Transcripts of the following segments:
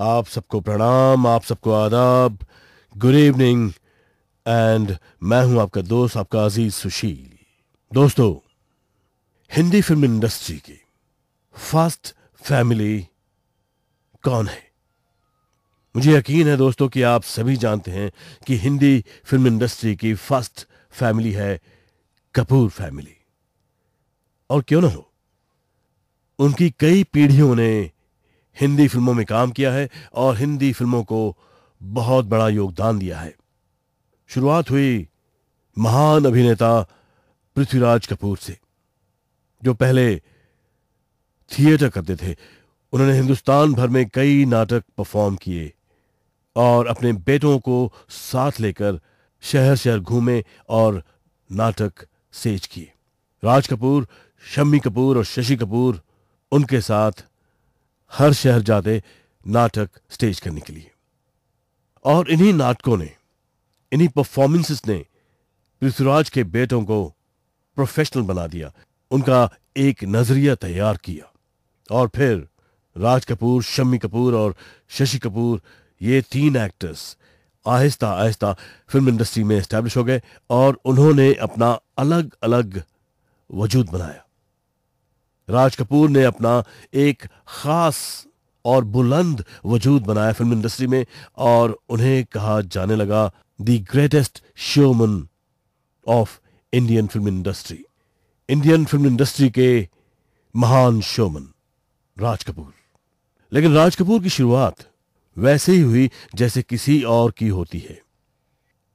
आप सबको प्रणाम आप सबको आदाब गुड इवनिंग एंड मैं हूं आपका दोस्त आपका अजीज सुशील दोस्तों हिंदी फिल्म इंडस्ट्री की फर्स्ट फैमिली कौन है मुझे यकीन है दोस्तों कि आप सभी जानते हैं कि हिंदी फिल्म इंडस्ट्री की फर्स्ट फैमिली है कपूर फैमिली और क्यों ना हो उनकी कई पीढ़ियों ने हिंदी फिल्मों में काम किया है और हिंदी फिल्मों को बहुत बड़ा योगदान दिया है शुरुआत हुई महान अभिनेता पृथ्वीराज कपूर से जो पहले थिएटर करते थे उन्होंने हिंदुस्तान भर में कई नाटक परफॉर्म किए और अपने बेटों को साथ लेकर शहर शहर घूमे और नाटक सेज किए राज कपूर शम्मी कपूर और शशि कपूर उनके साथ हर शहर जाते नाटक स्टेज करने के लिए और इन्हीं नाटकों ने इन्हीं परफॉर्मेंसेस ने पृथ्वीराज के बेटों को प्रोफेशनल बना दिया उनका एक नजरिया तैयार किया और फिर राज कपूर शम्मी कपूर और शशि कपूर ये तीन एक्टर्स आहिस्ता आहिस्ता फिल्म इंडस्ट्री में इस्टेब्लिश हो गए और उन्होंने अपना अलग अलग वजूद बनाया राज कपूर ने अपना एक खास और बुलंद वजूद बनाया फिल्म इंडस्ट्री में और उन्हें कहा जाने लगा the greatest showman of Indian film industry Indian film industry के महान शोमन राज कपूर लेकिन राज कपूर की शुरुआत वैसे ही हुई जैसे किसी और की होती है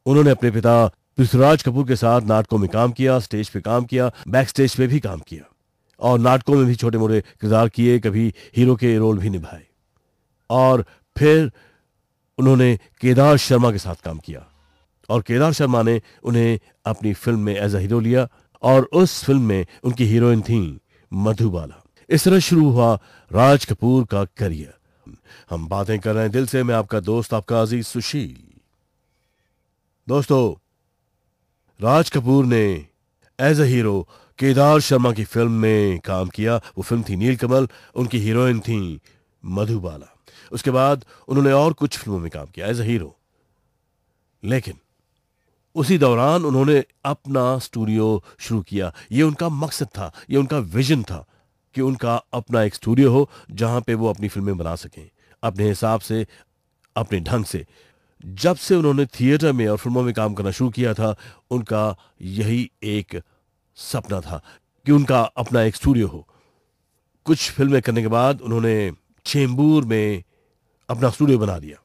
उन्होंने अपने पिता पृथ्वीराज कपूर के साथ नाटकों में काम किया स्टेज पे काम किया बैक स्टेज पे भी काम किया और नाटकों में भी छोटे मोटे किरदार किए कभी हीरो के रोल भी निभाए और फिर उन्होंने केदार शर्मा के साथ काम किया और केदार शर्मा ने उन्हें अपनी फिल्म में एज अ हीरो लिया और उस फिल्म में उनकी हीरोइन थी मधुबाला इस तरह शुरू हुआ राज कपूर का करियर हम बातें कर रहे हैं दिल से मैं आपका दोस्त आपका अजीज सुशील दोस्तों राज कपूर ने as a hero Kedar Sharma की फिल्म में काम किया वो फिल्म थी नीलकमल उनकी हीरोइन थी मधुबाला उसके बाद उन्होंने और कुछ फिल्मों में काम किया एज ए हीरो लेकिन उसी दौरान उन्होंने अपना स्टूडियो शुरू किया ये उनका मकसद था ये उनका विजन था कि उनका अपना एक स्टूडियो हो जहां पे वो अपनी फिल्में बना सकें अपने हिसाब से अपने ढंग से जब से उन्होंने थिएटर में और फिल्मों में काम करना शुरू किया था उनका यही एक सपना था कि उनका अपना एक स्टूडियो हो कुछ फिल्में करने के बाद उन्होंने चेंबूर में अपना स्टूडियो बना दिया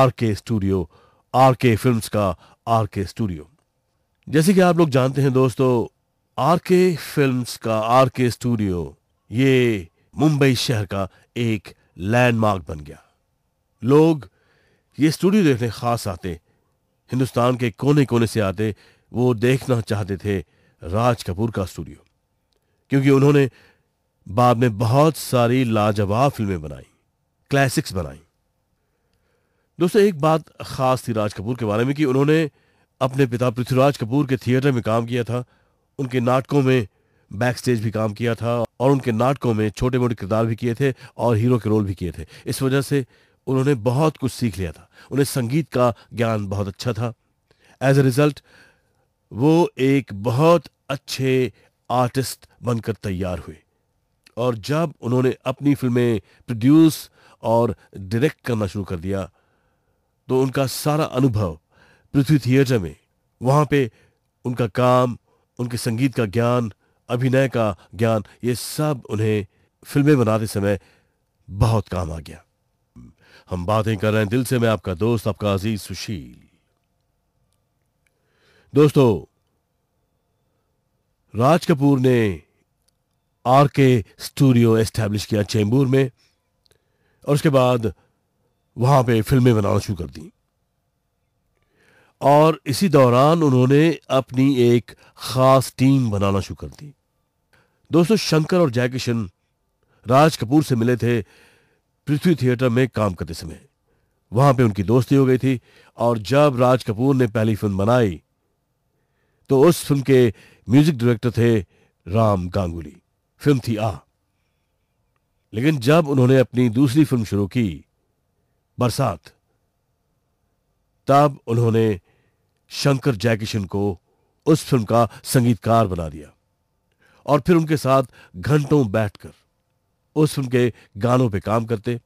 R K studio R K film का आर के स्टूडियो जैसे कि आप लोग जानते हैं दोस्तों आर के फिल्म का आर के स्टूडियो ये मुंबई शहर का एक लैंडमार्क बन गया लोग ये स्टूडियो देखने खास आते हिंदुस्तान के कोने कोने से आते वो देखना चाहते थे राज कपूर का स्टूडियो क्योंकि उन्होंने बाद में बहुत सारी लाजवाब फिल्में बनाई क्लासिक्स बनाई दोस्तों एक बात खास थी राज कपूर के बारे में कि उन्होंने अपने पिता पृथ्वीराज कपूर के थिएटर में काम किया था उनके नाटकों में बैक स्टेज भी काम किया था और उनके नाटकों में छोटे मोटे किरदार भी किए थे और हीरो के रोल भी किए थे इस वजह से उन्होंने बहुत कुछ सीख लिया था उन्हें संगीत का ज्ञान बहुत अच्छा था एज ए रिजल्ट वो एक बहुत अच्छे आर्टिस्ट बनकर तैयार हुए और जब उन्होंने अपनी फिल्में प्रोड्यूस और डायरेक्ट करना शुरू कर दिया तो उनका सारा अनुभव पृथ्वी थिएटर में वहाँ पे उनका काम उनके संगीत का ज्ञान अभिनय का ज्ञान ये सब उन्हें फिल्में बनाते समय बहुत काम आ गया हम बातें कर रहे हैं दिल से मैं आपका दोस्त आपका अजीज सुशील दोस्तों राज कपूर ने आर के स्टूडियो एस्टेब्लिश किया चेंबूर में और उसके बाद वहां पे फिल्में बनाना शुरू कर दी और इसी दौरान उन्होंने अपनी एक ख़ास टीम बनाना शुरू कर दी दोस्तों शंकर और जय किशन राज कपूर से मिले थे पृथ्वी थिएटर में काम करते समय वहां पे उनकी दोस्ती हो गई थी और जब राज कपूर ने पहली फिल्म बनाई तो उस फिल्म के म्यूजिक डायरेक्टर थे राम गांगुली फिल्म थी आ लेकिन जब उन्होंने अपनी दूसरी फिल्म शुरू की बरसात तब उन्होंने शंकर जयकिशन को उस फिल्म का संगीतकार बना दिया और फिर उनके साथ घंटों बैठकर उस फिल्म के गानों पे काम करते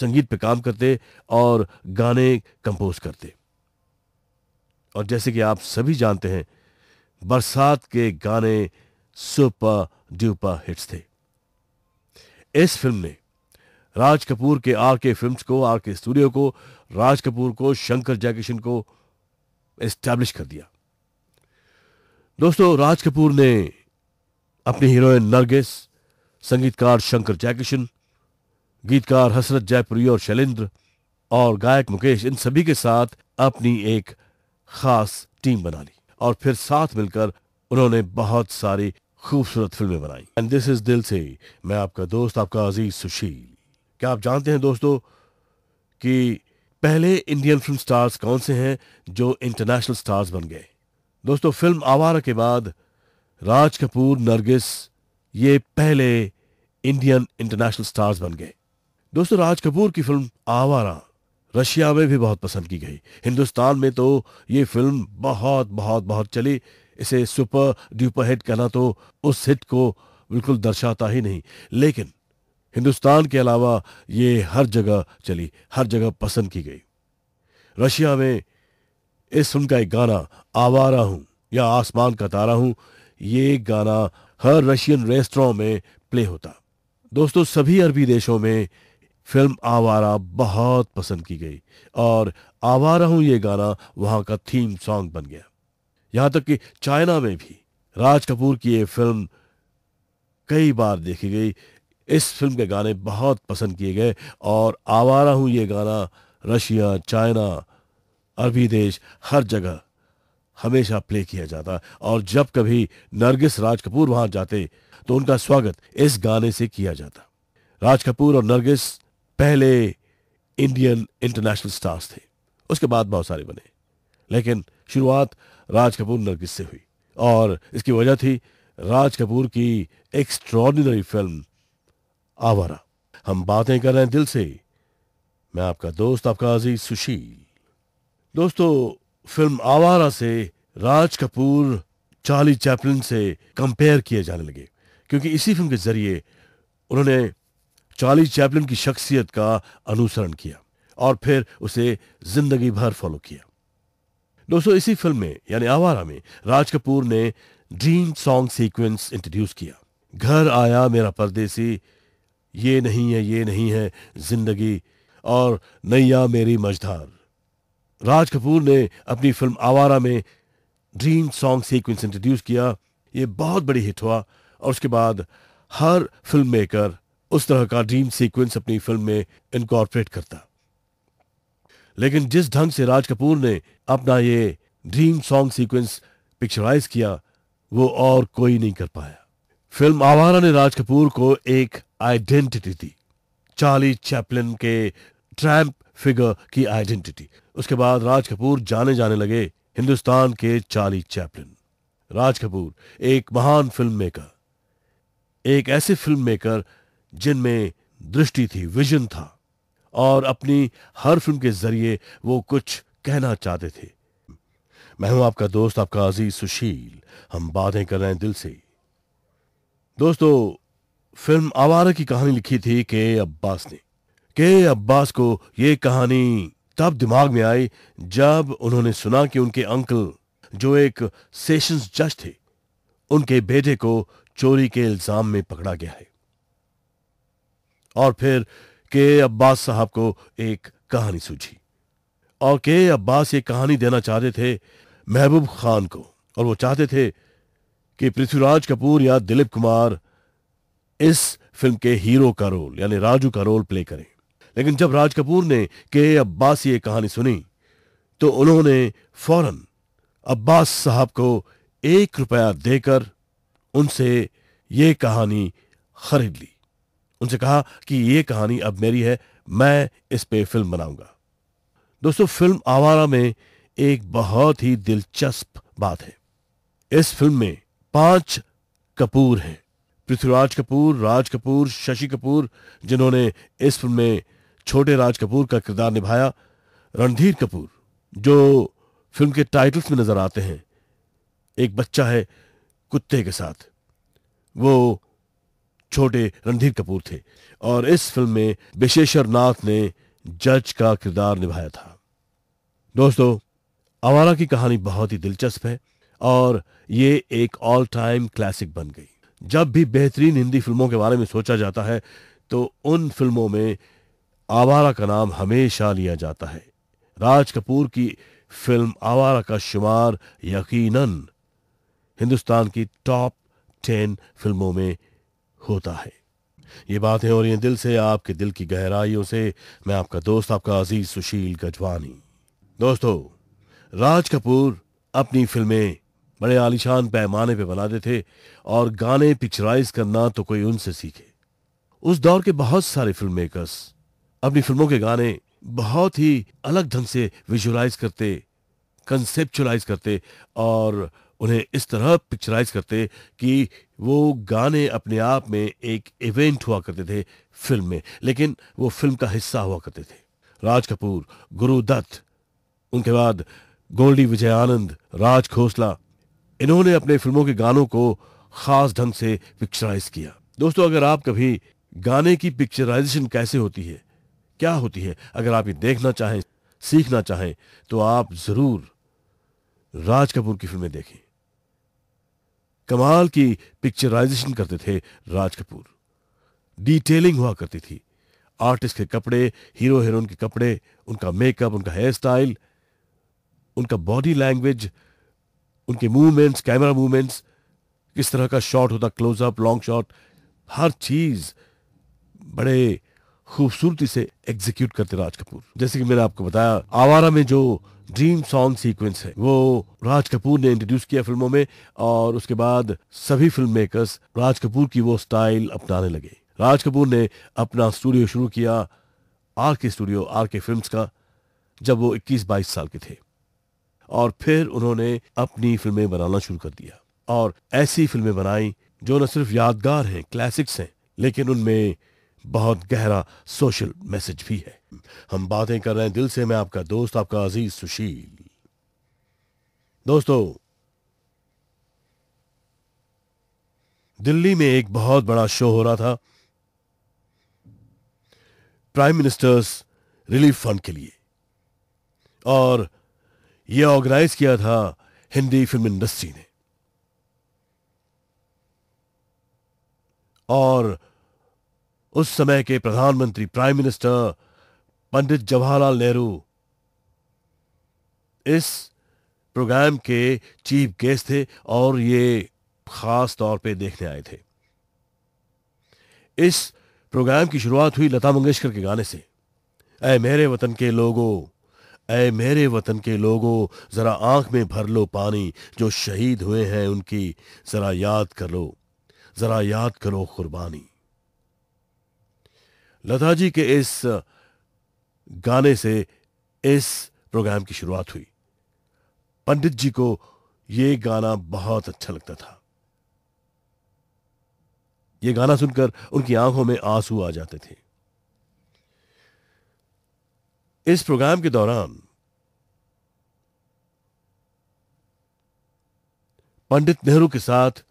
संगीत पे काम करते और गाने कंपोज करते और जैसे कि आप सभी जानते हैं बरसात के गाने सुपर ड्यूपर हिट्स थे इस फिल्म ने राज कपूर के आर के फिल्म को आर के स्टूडियो को राज कपूर को शंकर जयकिशन को एस्टैब्लिश कर दिया दोस्तों राज कपूर ने अपनी हीरोइन नरगिस संगीतकार शंकर जयकिशन गीतकार हसरत जयपुरी और शैलेंद्र और गायक मुकेश इन सभी के साथ अपनी एक खास टीम बना ली और फिर साथ मिलकर उन्होंने बहुत सारी खूबसूरत फिल्में बनाई एंड दिस इज दिल से मैं आपका दोस्त आपका अजीज सुशील क्या आप जानते हैं दोस्तों कि पहले इंडियन फिल्म स्टार्स कौन से हैं जो इंटरनेशनल स्टार्स बन गए दोस्तों फिल्म आवारा के बाद राज कपूर नरगिस ये पहले इंडियन इंटरनेशनल स्टार्स बन गए दोस्तों राज कपूर की फिल्म आवारा रशिया में भी बहुत पसंद की गई हिंदुस्तान में तो ये फिल्म बहुत बहुत बहुत चली इसे सुपर ड्यूपर हिट कहना तो उस हिट को बिल्कुल दर्शाता ही नहीं लेकिन हिंदुस्तान के अलावा ये हर जगह चली हर जगह पसंद की गई रशिया में इस फिल्म का एक गाना आवारा हूं या आसमान का तारा हूं ये गाना हर रशियन रेस्टोरों में प्ले होता दोस्तों सभी अरबी देशों में फिल्म आवारा बहुत पसंद की गई और आवारा हूँ ये गाना वहाँ का थीम सॉन्ग बन गया यहाँ तक कि चाइना में भी राज कपूर की ये फिल्म कई बार देखी गई इस फिल्म के गाने बहुत पसंद किए गए और आवारा हूँ ये गाना रशिया चाइना अरबी देश हर जगह हमेशा प्ले किया जाता और जब कभी नरगिस राज कपूर वहां जाते तो उनका स्वागत इस गाने से किया जाता राज कपूर और नरगिस पहले इंडियन इंटरनेशनल स्टार्स थे उसके बाद बहुत सारे बने लेकिन शुरुआत राज कपूर नरगिस से हुई और इसकी वजह थी राज कपूर की एक्स्ट्रॉर्डिनरी फिल्म आवारा हम बातें कर रहे हैं दिल से मैं आपका दोस्त आपका अजीज सुशील दोस्तों फिल्म आवारा से राज कपूर चार्ली चैपलिन से कंपेयर किए जाने लगे क्योंकि इसी फिल्म के जरिए उन्होंने चार्ली चैपलिन की शख्सियत का अनुसरण किया और फिर उसे जिंदगी भर फॉलो किया दोस्तों इसी फिल्म में यानी आवारा में राज कपूर ने ड्रीम सॉन्ग सीक्वेंस इंट्रोड्यूस किया घर आया मेरा परदेसी ये नहीं है ये नहीं है जिंदगी और नैया मेरी मझधार राज कपूर ने अपनी फिल्म आवारा में ड्रीम सॉन्ग सीक्वेंस इंट्रोड्यूस किया ये बहुत बड़ी हिट हुआ और उसके बाद हर फिल्म मेकर उस तरह का ड्रीम सीक्वेंस अपनी फिल्म में इनकॉर्पोरेट करता लेकिन जिस ढंग से राज कपूर ने अपना ये ड्रीम सॉन्ग सीक्वेंस पिक्चराइज किया वो और कोई नहीं कर पाया फिल्म आवारा ने राज कपूर को एक आइडेंटिटी दी चार्ली चैपलिन के ट्रैम्प फिगर की आइडेंटिटी उसके बाद राज कपूर जाने जाने लगे हिंदुस्तान के चार्ली चैपलिन राज कपूर एक महान फिल्म मेकर एक ऐसे फिल्म मेकर जिनमें दृष्टि थी विजन था और अपनी हर फिल्म के जरिए वो कुछ कहना चाहते थे मैं हूं आपका दोस्त आपका अजीज सुशील हम बातें कर रहे हैं दिल से दोस्तों फिल्म आवारा की कहानी लिखी थी के अब्बास ने के अब्बास को यह कहानी तब दिमाग में आई जब उन्होंने सुना कि उनके अंकल जो एक सेशंस जज थे उनके बेटे को चोरी के इल्जाम में पकड़ा गया है और फिर के अब्बास साहब को एक कहानी सूझी और के अब्बास ये कहानी देना चाहते थे महबूब खान को और वो चाहते थे कि पृथ्वीराज कपूर या दिलीप कुमार इस फिल्म के हीरो का रोल यानी राजू का रोल प्ले करें लेकिन जब राज कपूर ने के अब्बास ये कहानी सुनी तो उन्होंने फौरन अब्बास साहब को एक रुपया देकर उनसे ये कहानी खरीद ली उनसे कहा कि ये कहानी अब मेरी है मैं इस पे फिल्म बनाऊंगा दोस्तों फिल्म आवारा में एक बहुत ही दिलचस्प बात है इस फिल्म में पांच कपूर हैं पृथ्वीराज कपूर राज कपूर शशि कपूर जिन्होंने इस फिल्म में छोटे राज कपूर का किरदार निभाया रणधीर कपूर जो फिल्म के टाइटल्स में नजर आते हैं एक बच्चा है कुत्ते के साथ वो छोटे रणधीर कपूर थे और इस फिल्म में विशेश्वर नाथ ने जज का किरदार निभाया था दोस्तों आवारा की कहानी बहुत ही दिलचस्प है और ये एक ऑल टाइम क्लासिक बन गई जब भी बेहतरीन हिंदी फिल्मों के बारे में सोचा जाता है तो उन फिल्मों में आवारा का नाम हमेशा लिया जाता है राज कपूर की फिल्म आवारा का शुमार यकीनन हिंदुस्तान की टॉप टेन फिल्मों में होता है ये बातें हो रही हैं दिल से आपके दिल की गहराइयों से मैं आपका दोस्त आपका अजीज सुशील गजवानी दोस्तों राज कपूर अपनी फिल्में बड़े आलिशान पैमाने पे बनाते थे और गाने पिक्चराइज करना तो कोई उनसे सीखे उस दौर के बहुत सारे फिल्म मेकर्स अपनी फिल्मों के गाने बहुत ही अलग ढंग से विजुलाइज करते कंसेप्चुलाइज करते और उन्हें इस तरह पिक्चराइज करते कि वो गाने अपने आप में एक इवेंट हुआ करते थे फिल्म में लेकिन वो फिल्म का हिस्सा हुआ करते थे राज कपूर गुरु दत्त उनके बाद गोल्डी विजय आनंद राज खोसला इन्होंने अपने फिल्मों के गानों को खास ढंग से पिक्चराइज किया दोस्तों अगर आप कभी गाने की पिक्चराइजेशन कैसे होती है क्या होती है अगर आप ये देखना चाहें सीखना चाहें तो आप जरूर राज कपूर की फिल्में देखें कमाल की पिक्चराइजेशन करते थे राज कपूर डिटेलिंग हुआ करती थी आर्टिस्ट के कपड़े हीरो हीरोइन के कपड़े उनका मेकअप उनका हेयर स्टाइल उनका बॉडी लैंग्वेज उनके मूवमेंट्स कैमरा मूवमेंट्स किस तरह का शॉट होता क्लोजअप लॉन्ग शॉट हर चीज बड़े खूबसूरती से एग्जीक्यूट करते राज कपूर जैसे कि मैंने आपको बताया आवारा में जो ड्रीम सॉन्ग सीक्वेंस है वो राज कपूर ने इंट्रोड्यूस किया फिल्मों में और उसके बाद सभी फिल्म मेकर्स राज कपूर की वो स्टाइल अपनाने लगे राज कपूर ने अपना स्टूडियो शुरू किया are K studio R K film का जब वो 21-22 साल के थे और फिर उन्होंने अपनी फिल्में बनाना शुरू कर दिया और ऐसी फिल्में बनाई जो न सिर्फ यादगार हैं क्लासिक्स हैं लेकिन उनमें बहुत गहरा सोशल मैसेज भी है हम बातें कर रहे हैं दिल से मैं आपका दोस्त आपका अजीज सुशील दोस्तों दिल्ली में एक बहुत बड़ा शो हो रहा था प्राइम मिनिस्टर्स रिलीफ फंड के लिए और यह ऑर्गेनाइज किया था हिंदी फिल्म इंडस्ट्री ने और उस समय के प्रधानमंत्री प्राइम मिनिस्टर पंडित जवाहरलाल नेहरू इस प्रोग्राम के चीफ गेस्ट थे और ये खास तौर पे देखने आए थे इस प्रोग्राम की शुरुआत हुई लता मंगेशकर के गाने से ऐ मेरे वतन के लोगों ऐ मेरे वतन के लोगों जरा आंख में भर लो पानी जो शहीद हुए हैं उनकी जरा याद कर लो जरा याद करो कुर्बानी लता जी के इस गाने से इस प्रोग्राम की शुरुआत हुई पंडित जी को यह गाना बहुत अच्छा लगता था ये गाना सुनकर उनकी आंखों में आंसू आ जाते थे इस प्रोग्राम के दौरान पंडित नेहरू के साथ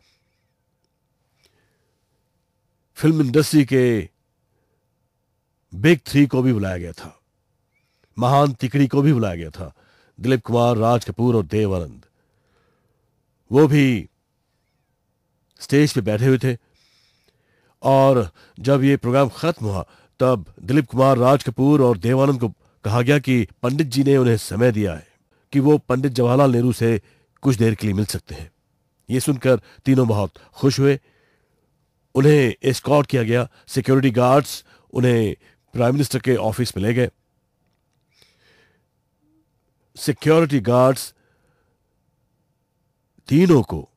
फिल्म इंडस्ट्री के बिग थ्री को भी बुलाया गया था महान तिकड़ी को भी बुलाया गया था दिलीप कुमार राज कपूर और देव आनंद वो भी स्टेज पे बैठे हुए थे और जब ये प्रोग्राम खत्म हुआ तब दिलीप कुमार राज कपूर और देवानंद को कहा गया कि पंडित जी ने उन्हें समय दिया है कि वो पंडित जवाहरलाल नेहरू से कुछ देर के लिए मिल सकते हैं ये सुनकर तीनों बहुत खुश हुए उन्हें एस्कॉट किया गया सिक्योरिटी गार्ड्स उन्हें प्राइम मिनिस्टर के ऑफिस में ले गए सिक्योरिटी गार्ड्स तीनों को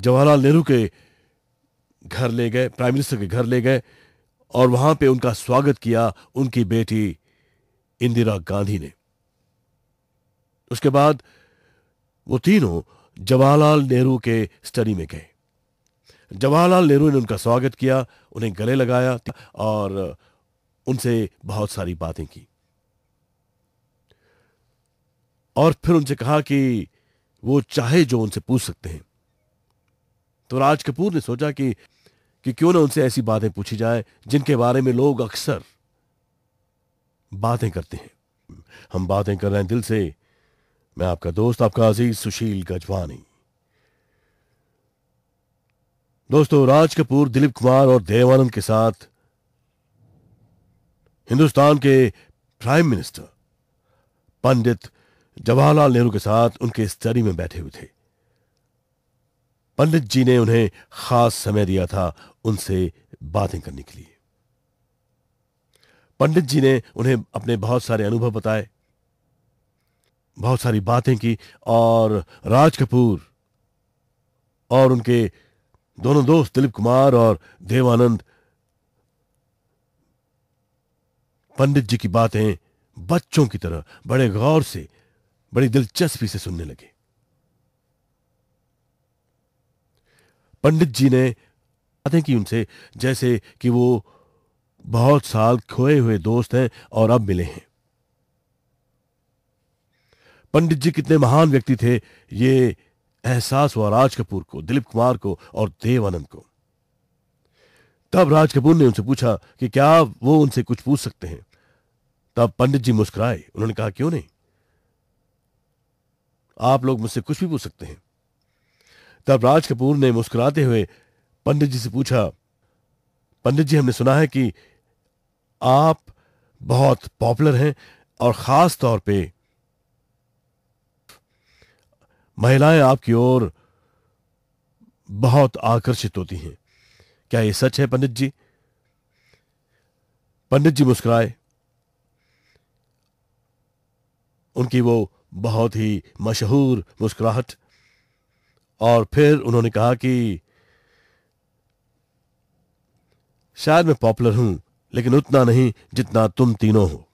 जवाहरलाल नेहरू के घर ले गए प्राइम मिनिस्टर के घर ले गए और वहां पे उनका स्वागत किया उनकी बेटी इंदिरा गांधी ने उसके बाद वो तीनों जवाहरलाल नेहरू के स्टडी में गए जवाहरलाल नेहरू ने उनका स्वागत किया उन्हें गले लगाया और उनसे बहुत सारी बातें की और फिर उनसे कहा कि वो चाहे जो उनसे पूछ सकते हैं तो राज कपूर ने सोचा कि कि क्यों ना उनसे ऐसी बातें पूछी जाए जिनके बारे में लोग अक्सर बातें करते हैं हम बातें कर रहे हैं दिल से मैं आपका दोस्त आपका अजीज सुशील गजवानी दोस्तों राज कपूर दिलीप कुमार और देवानंद के साथ हिंदुस्तान के प्राइम मिनिस्टर पंडित जवाहरलाल नेहरू के साथ उनके स्टडी में बैठे हुए थे पंडित जी ने उन्हें खास समय दिया था उनसे बातें करने के लिए पंडित जी ने उन्हें अपने बहुत सारे अनुभव बताए बहुत सारी बातें की और राज कपूर और उनके दोनों दोस्त दिलीप कुमार और देवानंद पंडित जी की बातें बच्चों की तरह बड़े गौर से बड़ी दिलचस्पी से सुनने लगे पंडित जी ने बातें की उनसे जैसे कि वो बहुत साल खोए हुए दोस्त हैं और अब मिले हैं पंडित जी कितने महान व्यक्ति थे ये एहसास हुआ राज कपूर को दिलीप कुमार को और देवानंद को तब राज कपूर ने उनसे पूछा कि क्या वो उनसे कुछ पूछ सकते हैं तब पंडित जी मुस्कुराए उन्होंने कहा क्यों नहीं आप लोग मुझसे कुछ भी पूछ सकते हैं तब राज कपूर ने मुस्कुराते हुए पंडित जी से पूछा पंडित जी हमने सुना है कि आप बहुत पॉपुलर हैं और खास तौर पे महिलाएं आपकी ओर बहुत आकर्षित होती हैं क्या यह सच है पंडित जी पंडित जी मुस्कुराए उनकी वो बहुत ही मशहूर मुस्कुराहट और फिर उन्होंने कहा कि शायद मैं पॉपुलर हूं लेकिन उतना नहीं जितना तुम तीनों हो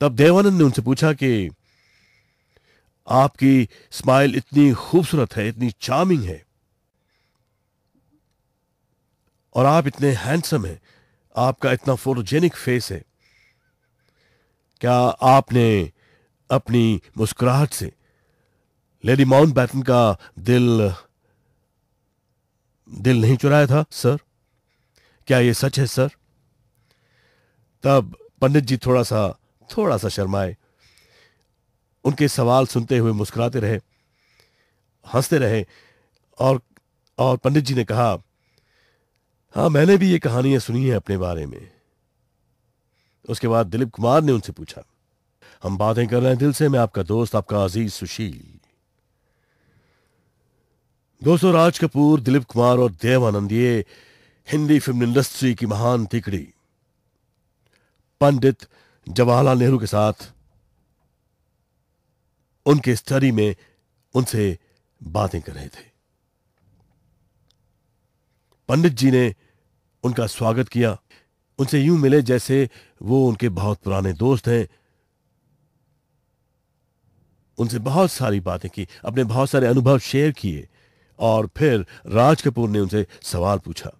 तब देवानंद ने उनसे पूछा कि आपकी स्माइल इतनी खूबसूरत है इतनी चार्मिंग है और आप इतने हैंडसम हैं आपका इतना फोटोजेनिक फेस है क्या आपने अपनी मुस्कुराहट से लेडी माउंट बैटन का दिल दिल नहीं चुराया था सर क्या यह सच है सर तब पंडित जी थोड़ा सा थोड़ा सा शर्माए उनके सवाल सुनते हुए मुस्कुराते रहे हंसते रहे और और पंडित जी ने कहा हाँ मैंने भी ये कहानियां सुनी है अपने बारे में उसके बाद दिलीप कुमार ने उनसे पूछा हम बातें कर रहे हैं दिल से मैं आपका दोस्त आपका अजीज सुशील दोस्तों राज कपूर दिलीप कुमार और देव आनंद ये हिंदी फिल्म इंडस्ट्री की महान तिकड़ी पंडित जवाहरलाल नेहरू के साथ उनके स्टडी में उनसे बातें कर रहे थे पंडित जी ने उनका स्वागत किया उनसे यूं मिले जैसे वो उनके बहुत पुराने दोस्त हैं उनसे बहुत सारी बातें की अपने बहुत सारे अनुभव शेयर किए और फिर राज कपूर ने उनसे सवाल पूछा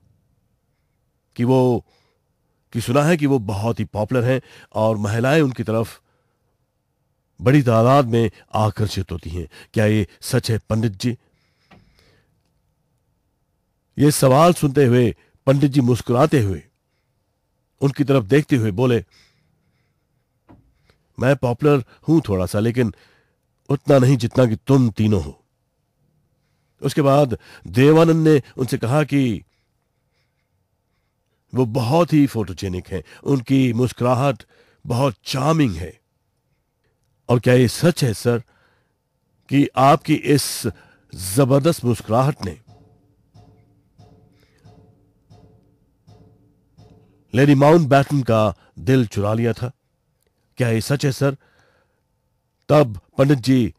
कि वो कि सुना है कि वो बहुत ही पॉपुलर हैं और महिलाएं उनकी तरफ बड़ी तादाद में आकर्षित होती हैं क्या ये सच है पंडित जी ये सवाल सुनते हुए पंडित जी मुस्कुराते हुए उनकी तरफ देखते हुए बोले मैं पॉपुलर हूं थोड़ा सा लेकिन उतना नहीं जितना कि तुम तीनों हो उसके बाद देवानंद ने उनसे कहा कि वो बहुत ही फोटोजेनिक हैं उनकी मुस्कुराहट बहुत चार्मिंग है और क्या ये सच है सर कि आपकी इस जबरदस्त मुस्कुराहट ने लेडी माउंट बैटन का दिल चुरा लिया था क्या ये सच है सर तब पंडित जी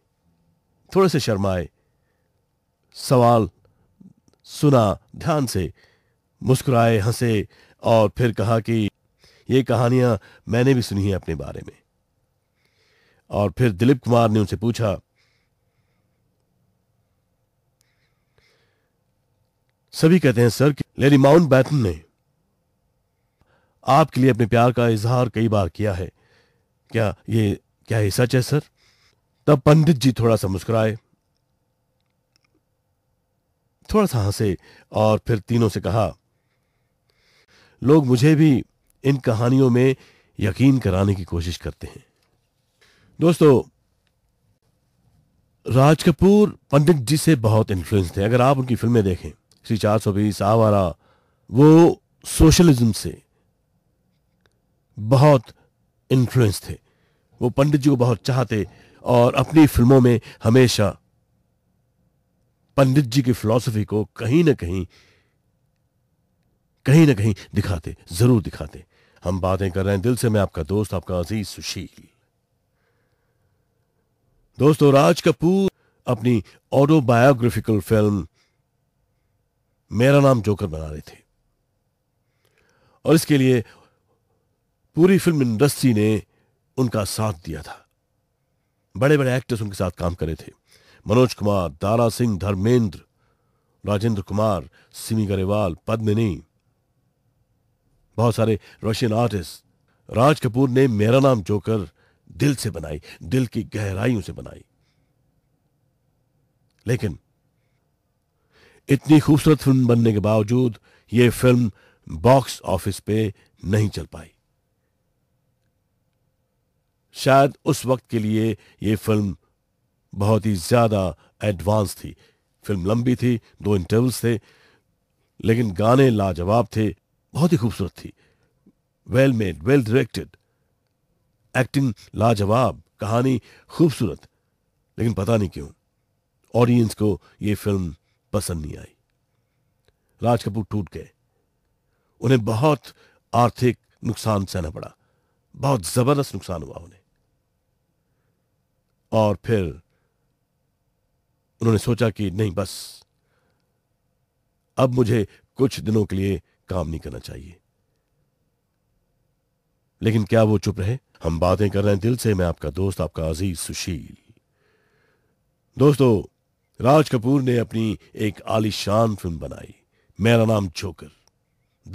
थोड़े से शर्माए सवाल सुना ध्यान से मुस्कुराए हंसे और फिर कहा कि ये कहानियां मैंने भी सुनी है अपने बारे में और फिर दिलीप कुमार ने उनसे पूछा सभी कहते हैं सर कि लेडी माउंट बैटन ने आपके लिए अपने प्यार का इजहार कई बार किया है क्या ये क्या ये सच है सर तब पंडित जी थोड़ा सा मुस्कुराए थोड़ा सा हंसे और फिर तीनों से कहा लोग मुझे भी इन कहानियों में यकीन कराने की कोशिश करते हैं दोस्तों राज कपूर पंडित जी से बहुत इन्फ्लुएंस थे अगर आप उनकी फिल्में देखें श्री चार सौ बीस आवारा वो सोशलिज्म से बहुत इन्फ्लुएंस थे वो पंडित जी को बहुत चाहते और अपनी फिल्मों में हमेशा पंडित जी की फिलॉसफी को कहीं ना कहीं कहीं ना कहीं दिखाते जरूर दिखाते हम बातें कर रहे हैं दिल से मैं आपका दोस्त आपका अजीज सुशील दोस्तों राज कपूर अपनी ऑटोबायोग्राफिकल फिल्म मेरा नाम जोकर बना रहे थे और इसके लिए पूरी फिल्म इंडस्ट्री ने उनका साथ दिया था बड़े बड़े एक्टर्स उनके साथ काम करे थे मनोज कुमार दारा सिंह धर्मेंद्र राजेंद्र कुमार सिमी गरेवाल पद्मिनी बहुत सारे रशियन आर्टिस्ट राज कपूर ने मेरा नाम जोकर दिल से बनाई दिल की गहराइयों से बनाई लेकिन इतनी खूबसूरत फिल्म बनने के बावजूद यह फिल्म बॉक्स ऑफिस पे नहीं चल पाई शायद उस वक्त के लिए यह फिल्म बहुत ही ज्यादा एडवांस थी फिल्म लंबी थी दो इंटरवल्स थे लेकिन गाने लाजवाब थे बहुत ही खूबसूरत थी well made well directed acting लाजवाब कहानी खूबसूरत लेकिन पता नहीं क्यों ऑडियंस को ये फिल्म पसंद नहीं आई राज कपूर टूट गए उन्हें बहुत आर्थिक नुकसान सहना पड़ा बहुत जबरदस्त नुकसान हुआ उन्हें और फिर उन्होंने सोचा कि नहीं बस अब मुझे कुछ दिनों के लिए काम नहीं करना चाहिए लेकिन क्या वो चुप रहे हम बातें कर रहे हैं दिल से मैं आपका दोस्त आपका अजीज सुशील दोस्तों राज कपूर ने अपनी एक आलीशान फिल्म बनाई मेरा नाम जोकर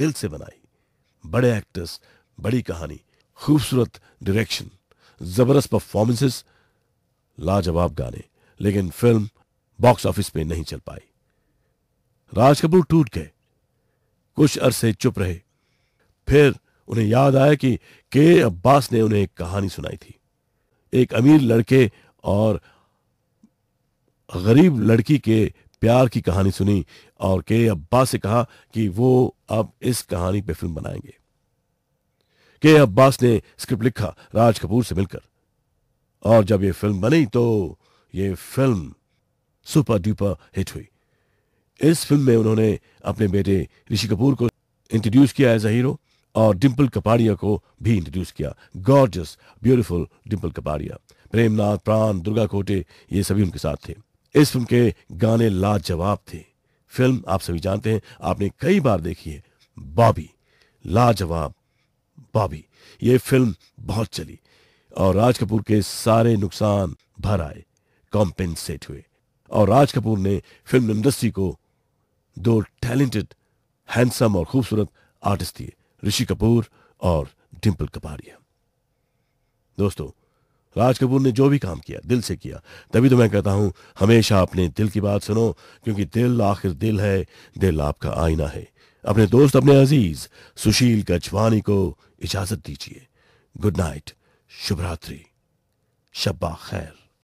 दिल से बनाई बड़े एक्टर्स बड़ी कहानी खूबसूरत डायरेक्शन जबरदस्त परफॉर्मेंसेस लाजवाब गाने लेकिन फिल्म बॉक्स ऑफिस पे नहीं चल पाई राज कपूर टूट गए कुछ अरसे चुप रहे फिर उन्हें याद आया कि के अब्बास ने उन्हें एक कहानी सुनाई थी एक अमीर लड़के और गरीब लड़की के प्यार की कहानी सुनी और के अब्बास से कहा कि वो अब इस कहानी पे फिल्म बनाएंगे के अब्बास ने स्क्रिप्ट लिखा राज कपूर से मिलकर और जब ये फिल्म बनी तो ये फिल्म सुपर डुपर हिट हुई इस फिल्म में उन्होंने अपने बेटे ऋषि कपूर को इंट्रोड्यूस किया एज अ हीरो और डिम्पल कपाड़िया को भी इंट्रोड्यूस किया गॉर्जस ब्यूटीफुल डिम्पल कपाड़िया प्रेमनाथ प्राण दुर्गा कोटे ये सभी उनके साथ थे इस फिल्म के गाने लाजवाब थे फिल्म आप सभी जानते हैं आपने कई बार देखी है बॉबी लाजवाब बॉबी ये फिल्म बहुत चली और राज कपूर के सारे नुकसान भर आए कॉम्पेंसेट हुए और राज कपूर ने फिल्म इंडस्ट्री को दो टैलेंटेड हैंडसम और खूबसूरत आर्टिस्ट दिए ऋषि कपूर और डिम्पल कपाड़िया दोस्तों राज कपूर ने जो भी काम किया दिल से किया तभी तो मैं कहता हूं हमेशा अपने दिल की बात सुनो क्योंकि दिल आखिर दिल है दिल आपका आईना है अपने दोस्त अपने अजीज सुशील गजवानी को इजाजत दीजिए गुड नाइट शुभरात्रि शब्बा खैर